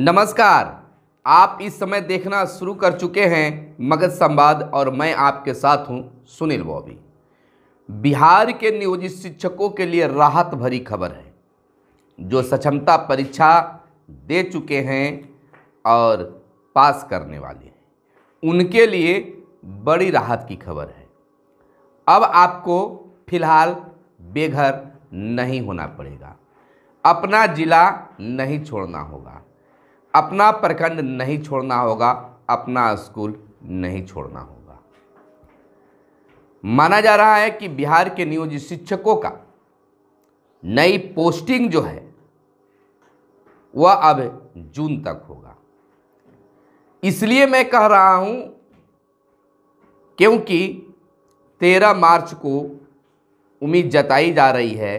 नमस्कार आप इस समय देखना शुरू कर चुके हैं मगध संवाद और मैं आपके साथ हूं सुनील बॉबी बिहार के नियोजित शिक्षकों के लिए राहत भरी खबर है जो सक्षमता परीक्षा दे चुके हैं और पास करने वाले हैं उनके लिए बड़ी राहत की खबर है अब आपको फिलहाल बेघर नहीं होना पड़ेगा अपना ज़िला नहीं छोड़ना होगा अपना प्रखंड नहीं छोड़ना होगा अपना स्कूल नहीं छोड़ना होगा माना जा रहा है कि बिहार के नियोजित शिक्षकों का नई पोस्टिंग जो है वह अब जून तक होगा इसलिए मैं कह रहा हूं क्योंकि 13 मार्च को उम्मीद जताई जा रही है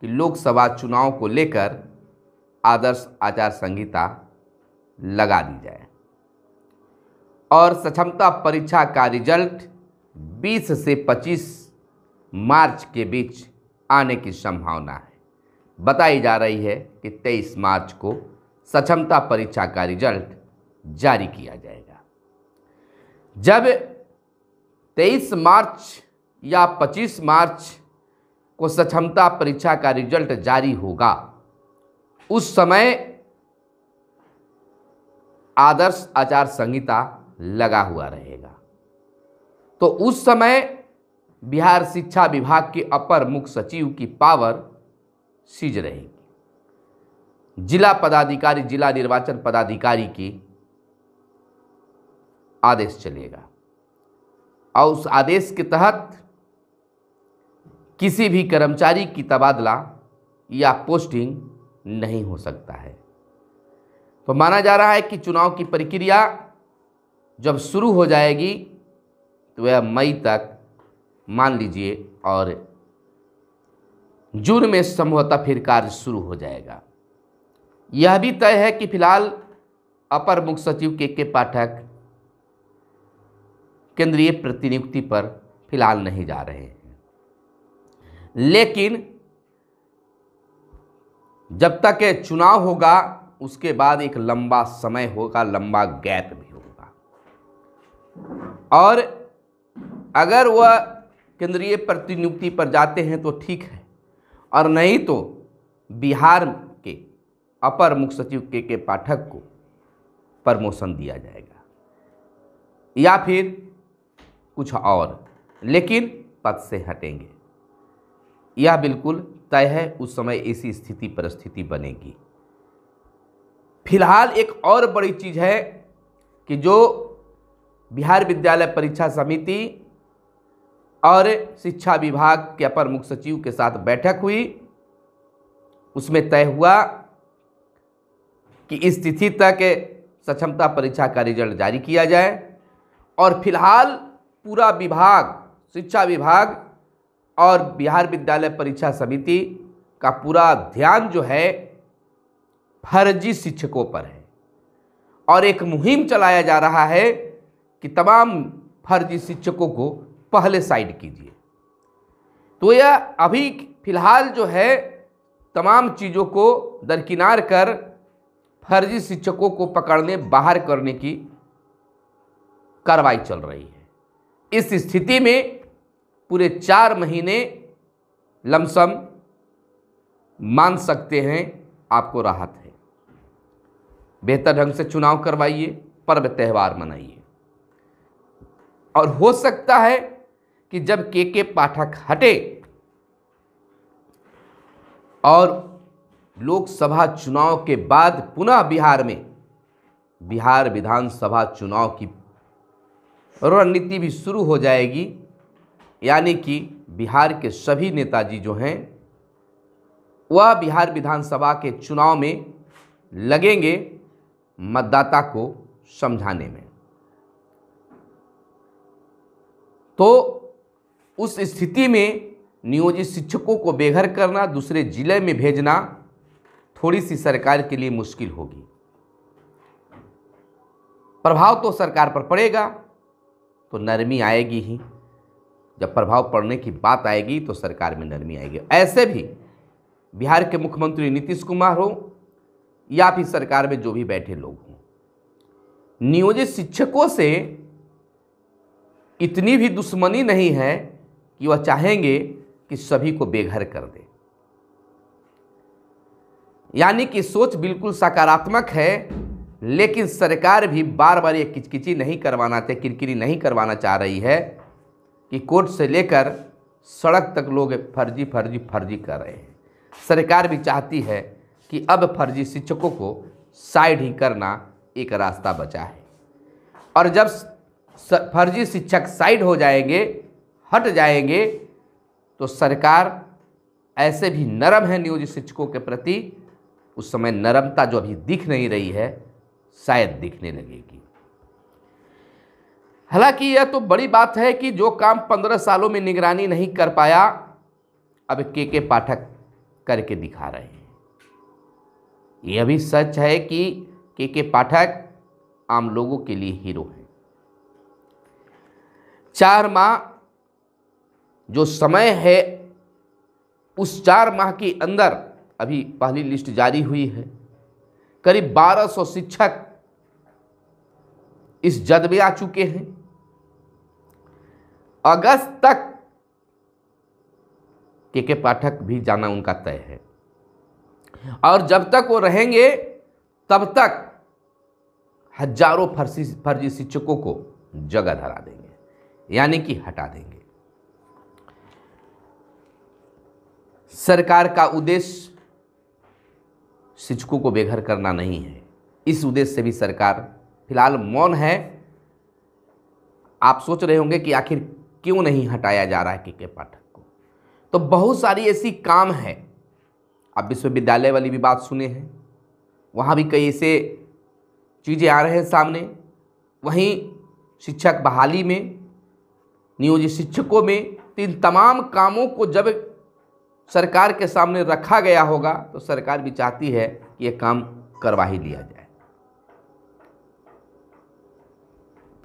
कि लोकसभा चुनाव को लेकर आदर्श आचार संहिता लगा दी जाए और सक्षमता परीक्षा का रिजल्ट 20 से 25 मार्च के बीच आने की संभावना है बताई जा रही है कि 23 मार्च को सक्षमता परीक्षा का रिजल्ट जारी किया जाएगा जब 23 मार्च या 25 मार्च को सक्षमता परीक्षा का रिजल्ट जारी होगा उस समय आदर्श आचार संहिता लगा हुआ रहेगा तो उस समय बिहार शिक्षा विभाग के अपर मुख्य सचिव की पावर सीज रहेगी जिला पदाधिकारी जिला निर्वाचन पदाधिकारी की आदेश चलेगा और उस आदेश के तहत किसी भी कर्मचारी की तबादला या पोस्टिंग नहीं हो सकता है तो माना जा रहा है कि चुनाव की प्रक्रिया जब शुरू हो जाएगी तो वह मई तक मान लीजिए और जून में संभवतः फिर कार्य शुरू हो जाएगा यह भी तय है कि फिलहाल अपर मुख्य सचिव के के पाठक केंद्रीय प्रतिनियुक्ति पर फिलहाल नहीं जा रहे हैं लेकिन जब तक चुनाव होगा उसके बाद एक लंबा समय होगा लंबा गैप भी होगा और अगर वह केंद्रीय प्रतिनियुक्ति पर जाते हैं तो ठीक है और नहीं तो बिहार के अपर मुख्य सचिव के के पाठक को प्रमोशन दिया जाएगा या फिर कुछ और लेकिन पद से हटेंगे यह बिल्कुल तय है उस समय ऐसी स्थिति परिस्थिति बनेगी फिलहाल एक और बड़ी चीज़ है कि जो बिहार विद्यालय परीक्षा समिति और शिक्षा विभाग के अपर मुख्य सचिव के साथ बैठक हुई उसमें तय हुआ कि इस तिथि तक सक्षमता परीक्षा का रिजल्ट जारी किया जाए और फिलहाल पूरा विभाग शिक्षा विभाग और बिहार विद्यालय परीक्षा समिति का पूरा ध्यान जो है फर्जी शिक्षकों पर है और एक मुहिम चलाया जा रहा है कि तमाम फर्जी शिक्षकों को पहले साइड कीजिए तो यह अभी फ़िलहाल जो है तमाम चीज़ों को दरकिनार कर फर्जी शिक्षकों को पकड़ने बाहर करने की कार्रवाई चल रही है इस स्थिति में पूरे चार महीने लमसम मान सकते हैं आपको राहत है बेहतर ढंग से चुनाव करवाइए पर्व त्यौहार मनाइए और हो सकता है कि जब के के पाठक हटे और लोकसभा चुनाव के बाद पुनः बिहार में बिहार विधानसभा चुनाव की रणनीति भी शुरू हो जाएगी यानी कि बिहार के सभी नेताजी जो हैं वह बिहार विधानसभा के चुनाव में लगेंगे मतदाता को समझाने में तो उस स्थिति में नियोजित शिक्षकों को बेघर करना दूसरे जिले में भेजना थोड़ी सी सरकार के लिए मुश्किल होगी प्रभाव तो सरकार पर पड़ेगा तो नरमी आएगी ही जब प्रभाव पड़ने की बात आएगी तो सरकार में नरमी आएगी ऐसे भी बिहार के मुख्यमंत्री नीतीश कुमार हो या फिर सरकार में जो भी बैठे लोग हों नियोजित शिक्षकों से इतनी भी दुश्मनी नहीं है कि वह चाहेंगे कि सभी को बेघर कर दे यानी कि सोच बिल्कुल सकारात्मक है लेकिन सरकार भी बार बार ये किचकिची नहीं करवाना चाह किरकिरी नहीं करवाना चाह रही है कि कोर्ट से लेकर सड़क तक लोग फर्जी फर्जी फर्जी कर रहे हैं सरकार भी चाहती है कि अब फर्जी शिक्षकों को साइड ही करना एक रास्ता बचा है और जब फर्जी शिक्षक साइड हो जाएंगे हट जाएंगे तो सरकार ऐसे भी नरम है नियोजित शिक्षकों के प्रति उस समय नरमता जो अभी दिख नहीं रही है शायद दिखने लगेगी हालांकि यह तो बड़ी बात है कि जो काम पंद्रह सालों में निगरानी नहीं कर पाया अब के के पाठक करके दिखा रहे हैं यह भी सच है कि के के पाठक आम लोगों के लिए हीरो हैं चार माह जो समय है उस चार माह के अंदर अभी पहली लिस्ट जारी हुई है करीब 1200 शिक्षक इस जद में आ चुके हैं अगस्त तक के के पाठक भी जाना उनका तय है और जब तक वो रहेंगे तब तक हजारों फर्जी फर्जी शिक्षकों को जगह धरा देंगे यानी कि हटा देंगे सरकार का उद्देश्य शिक्षकों को बेघर करना नहीं है इस उद्देश्य से भी सरकार फिलहाल मौन है आप सोच रहे होंगे कि आखिर क्यों नहीं हटाया जा रहा है के के पाठक को तो बहुत सारी ऐसी काम है आप विश्वविद्यालय वाली भी बात सुने हैं वहाँ भी कई ऐसे चीज़ें आ रहे हैं सामने वहीं शिक्षक बहाली में नियोजित शिक्षकों में तो इन तमाम कामों को जब सरकार के सामने रखा गया होगा तो सरकार भी चाहती है कि यह काम करवा ही लिया जाए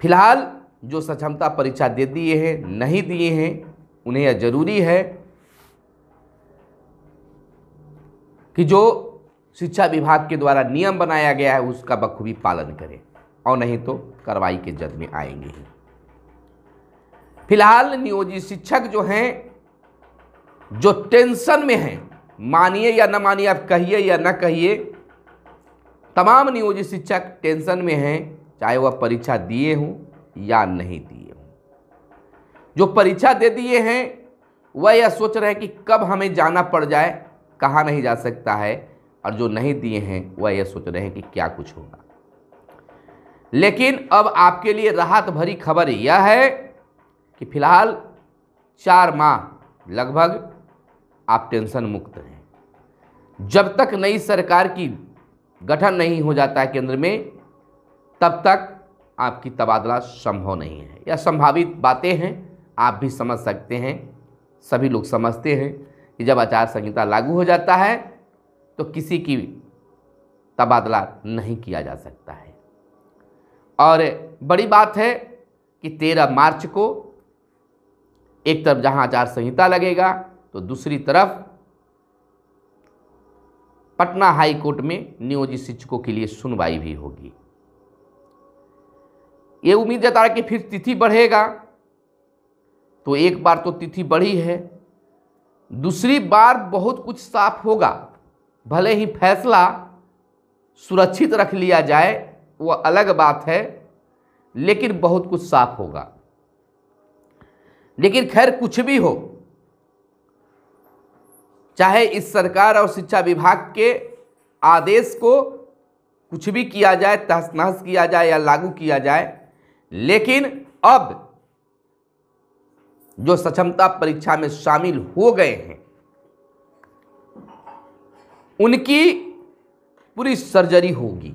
फिलहाल जो सक्षमता परीक्षा दे दिए हैं नहीं दिए हैं उन्हें यह जरूरी है कि जो शिक्षा विभाग के द्वारा नियम बनाया गया है उसका बखूबी पालन करें और नहीं तो कार्रवाई के जद में आएंगे ही फिलहाल नियोजित शिक्षक जो हैं जो टेंशन में हैं मानिए या न मानिए आप कहिए या न कहिए तमाम नियोजित शिक्षक टेंशन में हैं चाहे वह परीक्षा दिए हों या नहीं दिए हों जो परीक्षा दे दिए हैं वह यह सोच रहे हैं कि कब हमें जाना पड़ जाए कहा नहीं जा सकता है और जो नहीं दिए हैं वह यह सोच रहे हैं कि क्या कुछ होगा लेकिन अब आपके लिए राहत भरी खबर यह है कि फिलहाल चार माह लगभग आप टेंशन मुक्त हैं जब तक नई सरकार की गठन नहीं हो जाता है केंद्र में तब तक आपकी तबादला संभव नहीं है यह संभावित बातें हैं आप भी समझ सकते हैं सभी लोग समझते हैं कि जब आचार संहिता लागू हो जाता है तो किसी की तबादला नहीं किया जा सकता है और बड़ी बात है कि तेरह मार्च को एक तरफ जहां आचार संहिता लगेगा तो दूसरी तरफ पटना हाई कोर्ट में नियोजित शिक्षकों के लिए सुनवाई भी होगी ये उम्मीद जता कि फिर तिथि बढ़ेगा तो एक बार तो तिथि बढ़ी है दूसरी बार बहुत कुछ साफ होगा भले ही फैसला सुरक्षित रख लिया जाए वह अलग बात है लेकिन बहुत कुछ साफ होगा लेकिन खैर कुछ भी हो चाहे इस सरकार और शिक्षा विभाग के आदेश को कुछ भी किया जाए तहस नहस किया जाए या लागू किया जाए लेकिन अब जो सक्षमता परीक्षा में शामिल हो गए हैं उनकी पूरी सर्जरी होगी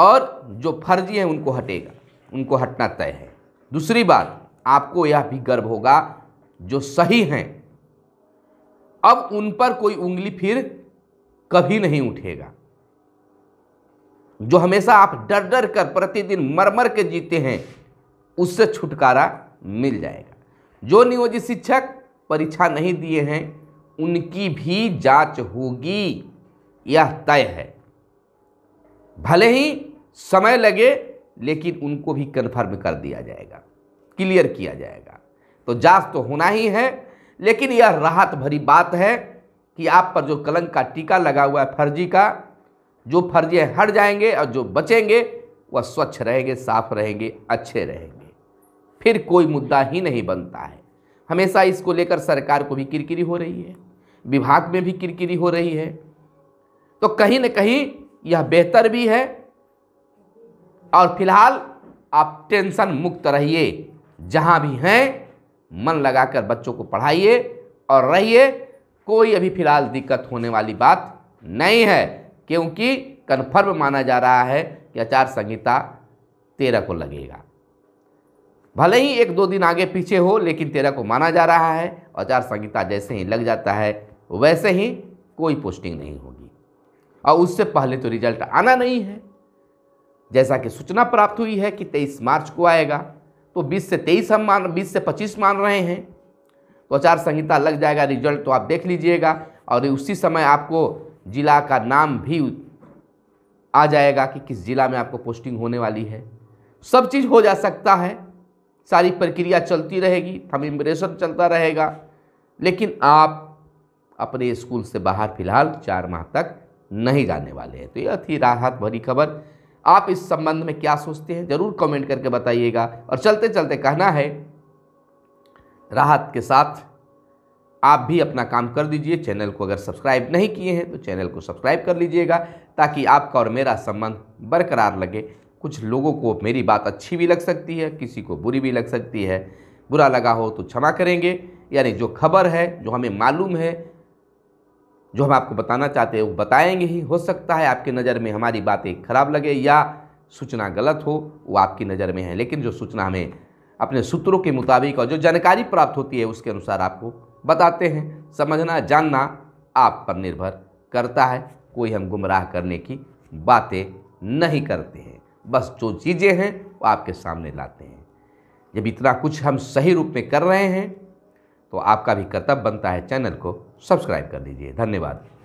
और जो फर्जी हैं उनको हटेगा उनको हटना तय है दूसरी बात आपको यह भी गर्व होगा जो सही हैं अब उन पर कोई उंगली फिर कभी नहीं उठेगा जो हमेशा आप डर डर कर प्रतिदिन मरमर के जीते हैं उससे छुटकारा मिल जाएगा जो नियोजित शिक्षक परीक्षा नहीं दिए हैं उनकी भी जांच होगी यह तय है भले ही समय लगे लेकिन उनको भी कन्फर्म कर दिया जाएगा क्लियर किया जाएगा तो जांच तो होना ही है लेकिन यह राहत भरी बात है कि आप पर जो कलंक का टीका लगा हुआ है फर्जी का जो फर्जी हट जाएंगे और जो बचेंगे वह स्वच्छ रहेंगे साफ रहेंगे अच्छे रहेंगे फिर कोई मुद्दा ही नहीं बनता है हमेशा इसको लेकर सरकार को भी किरकिरी हो रही है विभाग में भी किरकिरी हो रही है तो कहीं ना कहीं यह बेहतर भी है और फिलहाल आप टेंशन मुक्त रहिए जहाँ भी हैं मन लगाकर बच्चों को पढ़ाइए और रहिए कोई अभी फिलहाल दिक्कत होने वाली बात नहीं है क्योंकि कन्फर्म माना जा रहा है कि आचार संहिता तेरह को लगेगा भले ही एक दो दिन आगे पीछे हो लेकिन तेरह को माना जा रहा है आचार संहिता जैसे ही लग जाता है वैसे ही कोई पोस्टिंग नहीं होगी और उससे पहले तो रिजल्ट आना नहीं है जैसा कि सूचना प्राप्त हुई है कि तेईस मार्च को आएगा तो बीस से तेईस हम मान बीस से पच्चीस मान रहे हैं तो आचार संहिता लग जाएगा रिजल्ट तो आप देख लीजिएगा और उसी समय आपको ज़िला का नाम भी आ जाएगा कि किस ज़िला में आपको पोस्टिंग होने वाली है सब चीज़ हो जा सकता है सारी प्रक्रिया चलती रहेगी हम इम्प्रेशन चलता रहेगा लेकिन आप अपने स्कूल से बाहर फिलहाल चार माह तक नहीं जाने वाले हैं तो यह थी राहत भरी खबर आप इस संबंध में क्या सोचते हैं ज़रूर कमेंट करके बताइएगा और चलते चलते कहना है राहत के साथ आप भी अपना काम कर दीजिए चैनल को अगर सब्सक्राइब नहीं किए हैं तो चैनल को सब्सक्राइब कर लीजिएगा ताकि आपका और मेरा संबंध बरकरार लगे कुछ लोगों को मेरी बात अच्छी भी लग सकती है किसी को बुरी भी लग सकती है बुरा लगा हो तो क्षमा करेंगे यानी जो खबर है जो हमें मालूम है जो हम आपको बताना चाहते हैं वो बताएंगे ही हो सकता है आपकी नज़र में हमारी बातें खराब लगे या सूचना गलत हो वो आपकी नज़र में है लेकिन जो सूचना हमें अपने सूत्रों के मुताबिक और जो जानकारी प्राप्त होती है उसके अनुसार आपको बताते हैं समझना जानना आप पर निर्भर करता है कोई हम गुमराह करने की बातें नहीं करते हैं बस जो चीज़ें हैं वो आपके सामने लाते हैं जब इतना कुछ हम सही रूप में कर रहे हैं तो आपका भी कर्तव्य बनता है चैनल को सब्सक्राइब कर लीजिए धन्यवाद